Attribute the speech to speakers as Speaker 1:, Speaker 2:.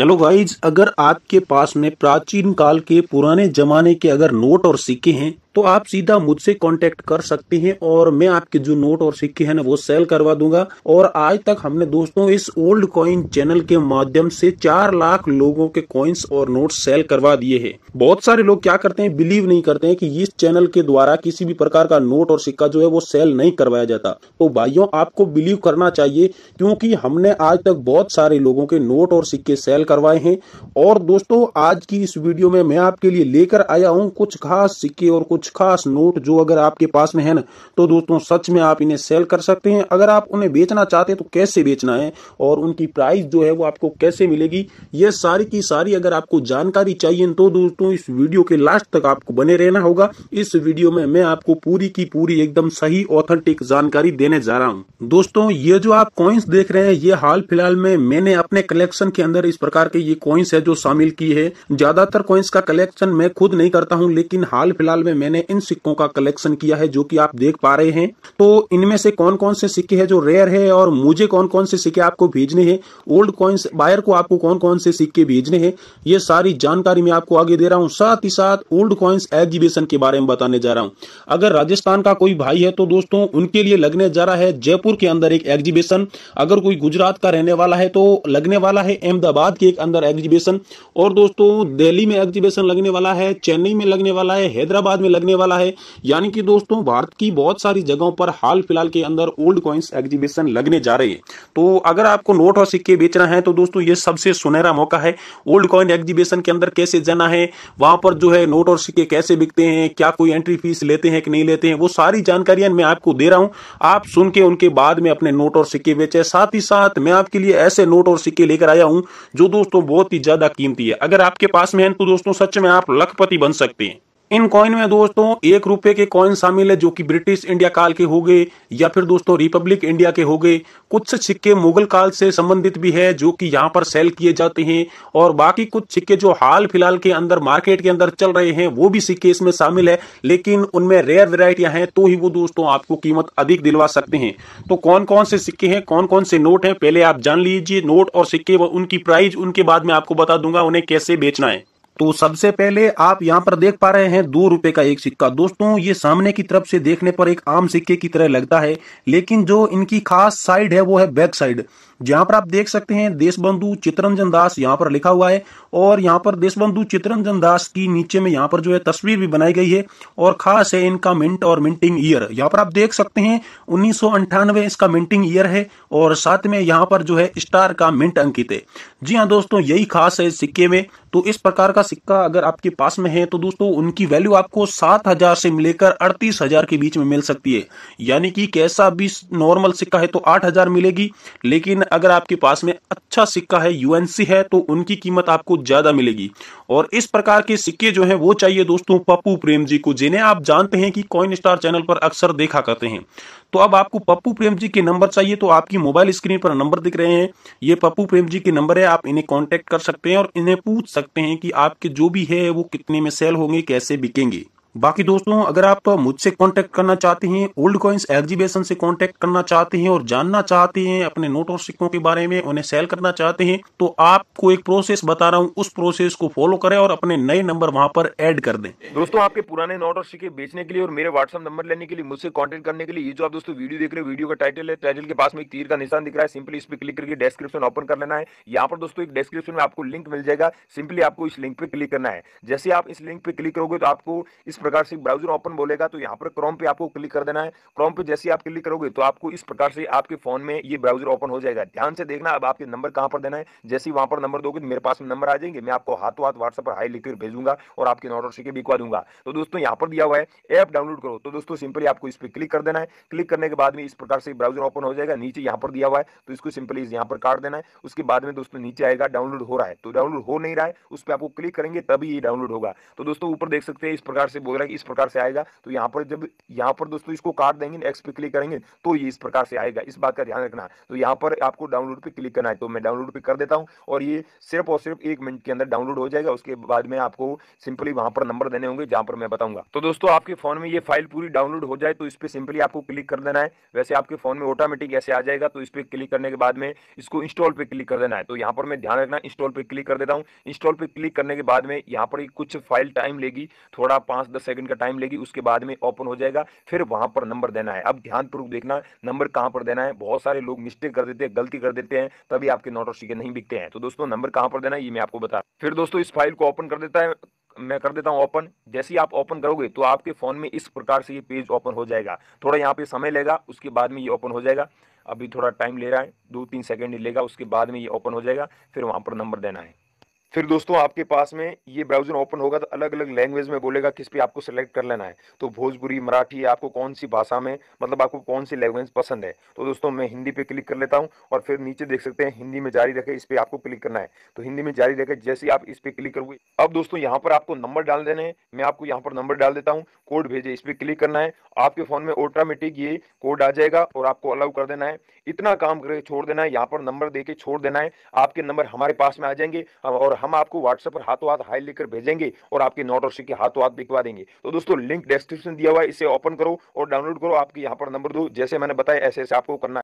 Speaker 1: hello guys अगर आपके पास में प्राचीन काल के पुराने जमाने के अगर नोट और सिक्के हैं तो आप सीधा मुझसे कांटेक्ट कर सकते हैं और मैं आपके जो नोट और सिक्के हैं ना वो सेल करवा दूंगा और आज तक हमने दोस्तों इस ओल्ड कॉइन चैनल के माध्यम से चार लाख लोगों के कॉइन्स और नोट सेल करवा दिए हैं बहुत सारे लोग क्या करते हैं बिलीव नहीं करते हैं कि इस चैनल के द्वारा किसी भी प्रकार का नोट और सिक्का जो है वो सेल नहीं करवाया जाता तो भाइयों आपको बिलीव करना चाहिए क्योंकि हमने आज तक बहुत सारे लोगों के नोट और सिक्के सेल करवाए हैं और दोस्तों आज की इस वीडियो में मैं आपके लिए लेकर आया हूँ कुछ खास सिक्के और कुछ कुछ खास नोट जो अगर आपके पास में है ना तो दोस्तों सच में आप इन्हें सेल कर सकते हैं अगर आप उन्हें बेचना चाहते हैं तो कैसे बेचना है और उनकी प्राइस जो है वो आपको कैसे मिलेगी ये सारी की सारी अगर आपको जानकारी चाहिए तो दोस्तों इस वीडियो के लास्ट तक आपको बने रहना होगा इस वीडियो में मैं आपको पूरी की पूरी एकदम सही ऑथेंटिक जानकारी देने जा रहा हूँ दोस्तों ये जो आप कॉइन्स देख रहे हैं ये हाल फिलहाल में मैंने अपने कलेक्शन के अंदर इस प्रकार के ये कॉइन्स है जो शामिल की है ज्यादातर कॉइन्स का कलेक्शन मैं खुद नहीं करता हूँ लेकिन हाल फिलहाल में मैंने मैंने इन सिक्कों का कलेक्शन किया है जो कि आप देख पा रहे हैं तो इनमें से कौन कौन से सिक्के हैं जो रेयर है और मुझे कौन कौन से सिक्के आपको भेजने हैं ओल्ड कॉइन्स बायर को आपको कौन कौन से सिक्के भेजने हैं ये सारी जानकारी मैं आपको आगे दे रहा हूँ साथ ही साथ ओल्ड कॉइन्स एग्जीबिशन के बारे में बताने जा रहा हूँ अगर राजस्थान का कोई भाई है तो दोस्तों उनके लिए लगने जा रहा है जयपुर के अंदर एक एग्जीबिशन अगर कोई गुजरात का रहने वाला है तो लगने वाला है अहमदाबाद के एक अंदर एग्जीबिशन और दोस्तों दिल्ली में एग्जीबिशन लगने वाला है चेन्नई में लगने वाला है हैदराबाद में लगने लगने वाला है यानी कि दोस्तों भारत की बहुत सारी जगहों पर हाल फिलहाल के अंदर ओल्ड कॉइन्स एग्जीबिशन लगने जा रहे हैं तो अगर आपको नोट और सिक्के बेचना है तो दोस्तों ये सबसे सुनहरा मौका है ओल्ड कॉइन एग्जीबिशन के अंदर कैसे जाना है वहां पर जो है नोट और सिक्के कैसे बिकते हैं क्या कोई एंट्री फीस लेते हैं कि नहीं लेते हैं वो सारी जानकारियां मैं आपको दे रहा हूं आप सुन के उनके बाद में अपने नोट और सिक्के बेचे साथ ही साथ मैं आपके लिए ऐसे नोट और सिक्के लेकर आया हूं जो दोस्तों बहुत ही ज्यादा कीमती है अगर आपके पास में है तो दोस्तों सच में आप लखपति बन सकते हैं इन कॉइन में दोस्तों एक रुपए के कॉइन शामिल है जो कि ब्रिटिश इंडिया काल के हो गए या फिर दोस्तों रिपब्लिक इंडिया के हो गए कुछ सिक्के मुगल काल से संबंधित भी है जो कि यहाँ पर सेल किए जाते हैं और बाकी कुछ सिक्के जो हाल फिलहाल के अंदर मार्केट के अंदर चल रहे हैं वो भी सिक्के इसमें शामिल है लेकिन उनमें रेयर वेराइटियां हैं तो ही वो दोस्तों आपको कीमत अधिक दिलवा सकते हैं तो कौन कौन से सिक्के हैं कौन कौन से नोट है पहले आप जान लीजिए नोट और सिक्के उनकी प्राइस उनके बाद में आपको बता दूंगा उन्हें कैसे बेचना है तो सबसे पहले आप यहाँ पर देख पा रहे हैं दो रुपए का एक सिक्का दोस्तों ये सामने की तरफ से देखने पर एक आम सिक्के की तरह लगता है लेकिन जो इनकी खास साइड है वो है बैक साइड जहां पर आप देख सकते हैं देशबंधु चित्रंजन दास यहाँ पर लिखा हुआ है और यहाँ पर देशबंधु चित्रंजन दास की नीचे में यहाँ पर जो है तस्वीर भी बनाई गई है और खास है इनका मिंट और मिंटिंग ईयर यहाँ पर आप देख सकते हैं उन्नीस इसका मिंटिंग ईयर है और साथ में यहाँ पर जो है स्टार का मिंट अंकित है जी हाँ दोस्तों यही खास है सिक्के में तो इस प्रकार का सिक्का अगर आपके पास में है तो दोस्तों उनकी वैल्यू आपको सात हजार से लेकर अड़तीस हजार के बीच में मिल सकती है यानी कि कैसा भी नॉर्मल सिक्का है तो आठ हजार मिलेगी लेकिन अगर आपके पास में अच्छा सिक्का है यूएनसी है तो उनकी कीमत आपको ज्यादा मिलेगी और इस प्रकार के सिक्के जो है वो चाहिए दोस्तों पप्पू प्रेम जी को जिन्हें आप जानते हैं कि कॉइन स्टार चैनल पर अक्सर देखा करते हैं तो अब आपको पप्पू प्रेम जी के नंबर चाहिए तो आपकी मोबाइल स्क्रीन पर नंबर दिख रहे हैं ये पप्पू प्रेम जी के नंबर है आप इन्हें कॉन्टेक्ट कर सकते हैं और इन्हें पूछ सकते हैं कि आपके जो भी है वो कितने में सेल होंगे कैसे बिकेंगे बाकी दोस्तों अगर आप मुझसे कांटेक्ट करना चाहते हैं ओल्ड कॉइन्स एग्जीबिशन से कांटेक्ट करना चाहते हैं और जानना चाहते हैं अपने नोट और सिक्कों के बारे में उन्हें सेल करना चाहते हैं तो आपको एक प्रोसेस बता रहा हूँ उस प्रोसेस को फॉलो करें और अपने नए नंबर वहां पर एड कर दें दोस्तों आपके
Speaker 2: पुराने नोट और सिक्के बेचने के लिए और मेरे व्हाट्सअप नंबर लेने के लिए मुझसे कॉन्टेक्ट करने के लिए ये जो आप दोस्तों वीडियो देख रहे हैं वीडियो का टाइटल है टाइटल के पास में एक तीर का निशान दिख रहा है सिंपली इस पर क्लिक करके डिस्क्रिप्शन ओपन कर लेना है यहाँ पर दोस्तों एक डिस्क्रिप्शन में आपको लिंक मिल जाएगा सिंपली आपको इस लिंक पर क्लिक करना है जैसे आप इस लिंक पर क्लिक करोगे तो आपको इस प्रकार से ब्राउजर ओपन बोलेगा तो यहाँ पर क्रोम पे आपको क्लिक कर देना है क्रोम पे जैसे आप क्लिक करोगे तो आपको इस प्रकार से आपके फोन में ये ब्राउजर ओपन हो जाएगा ध्यान से देखना अब आपके नंबर कहाँ पर देना है जैसे वहाँ पर नंबर दोगे तो मेरे पास नंबर आ जाएंगे मैं आपको हाथों हाथ व्हाट्सएप पर हाई लिखकर भेजूंगा और आपके नोट से बिकवा दूंगा तो दोस्तों यहाँ पर दिया हुआ है ऐप डाउनलोड करो तो दोस्तों सिंपली आपको इस पर क्लिक कर देना है क्लिक करने के बाद में इस प्रकार से ब्राउजर ओपन हो जाएगा नीचे यहाँ पर दिया हुआ है तो इसको सिंपली यहाँ पर काट देना है उसके बाद में दोस्तों नीचे आएगा डाउनलोड हो रहा है तो डाउनलोड हो नहीं रहा है उस पर आपको क्लिक करेंगे तभी ये डाउनलोड होगा तो दोस्तों ऊपर देख सकते हैं इस प्रकार से वगैरह इस प्रकार से आएगा तो यहाँ पर जब यहाँ पर दोस्तों इसको काट देंगे एक्स पे क्लिक करेंगे तो ये इस प्रकार से आएगा इस बात का ध्यान रखना तो यहाँ पर आपको डाउनलोड पे क्लिक करना है तो मैं डाउनलोड पे कर देता हूँ और ये सिर्फ और सिर्फ एक मिनट के अंदर डाउनलोड हो जाएगा उसके बाद में आपको सिंपली वहाँ पर नंबर देने होंगे जहाँ पर मैं बताऊंगा तो दोस्तों आपके फोन में ये फाइल पूरी डाउनलोड हो जाए तो इस पर सिंपली आपको क्लिक कर देना है वैसे आपके फोन में ऑटोमेटिक ऐसे आ जाएगा तो इस पर क्लिक करने के बाद में इसको इंस्टॉल पे क्लिक कर देना है तो यहाँ पर मैं ध्यान रखना इंस्टॉल पे क्लिक कर देता हूँ इंस्टॉल पे क्लिक करने के बाद में यहाँ पर कुछ फाइल टाइम लेगी थोड़ा पाँच दस सेकंड का टाइम लेगी उसके बाद में ओपन हो जाएगा फिर वहां पर नंबर देना है अब ध्यानपूर्वक देखना नंबर कहां पर देना है बहुत सारे लोग मिस्टेक कर देते हैं गलती कर देते हैं तभी आपके नोट और सीखे नहीं बिकते हैं तो दोस्तों नंबर कहां पर देना है ये मैं आपको बता फिर दोस्तों इस फाइल को ओपन कर देता है मैं कर देता हूं ओपन जैसे ही आप ओपन करोगे तो आपके फ़ोन में इस प्रकार से ये पेज ओपन हो जाएगा थोड़ा यहाँ पे समय लेगा उसके बाद में ये ओपन हो जाएगा अभी थोड़ा टाइम ले रहा है दो तीन सेकंड लेगा उसके बाद में ये ओपन हो जाएगा फिर वहां पर नंबर देना है फिर दोस्तों आपके पास में ये ब्राउजर ओपन होगा तो अलग अलग लैंग्वेज में बोलेगा किस पे आपको सेलेक्ट कर लेना है तो भोजपुरी मराठी आपको कौन सी भाषा में मतलब आपको कौन सी लैंग्वेज पसंद है तो दोस्तों मैं हिंदी पे क्लिक कर लेता हूँ और फिर नीचे देख सकते हैं हिंदी में जारी रखे इस पर आपको क्लिक करना है तो हिंदी में जारी रखे जैसे आप इस पर क्लिक करोगे अब दोस्तों यहाँ पर आपको नंबर डाल देने हैं मैं आपको यहाँ पर नंबर डाल देता हूँ कोड भेजे इस पर क्लिक करना है आपके फोन में ऑटोमेटिक ये कोड आ जाएगा और आपको अलाउ कर देना है इतना काम करके छोड़ देना है यहाँ पर नंबर दे छोड़ देना है आपके नंबर हमारे पास में आ जाएंगे और हम आपको व्हाट्सएप पर हाथों हाथ हाई लिखकर भेजेंगे और आपकी नोट और सिक्के हाथों हाथ बिकवा देंगे तो दोस्तों लिंक डिस्क्रिप्शन दिया हुआ है इसे ओपन करो और डाउनलोड करो आपके यहाँ पर नंबर दो जैसे मैंने बताया ऐसे ऐसे आपको करना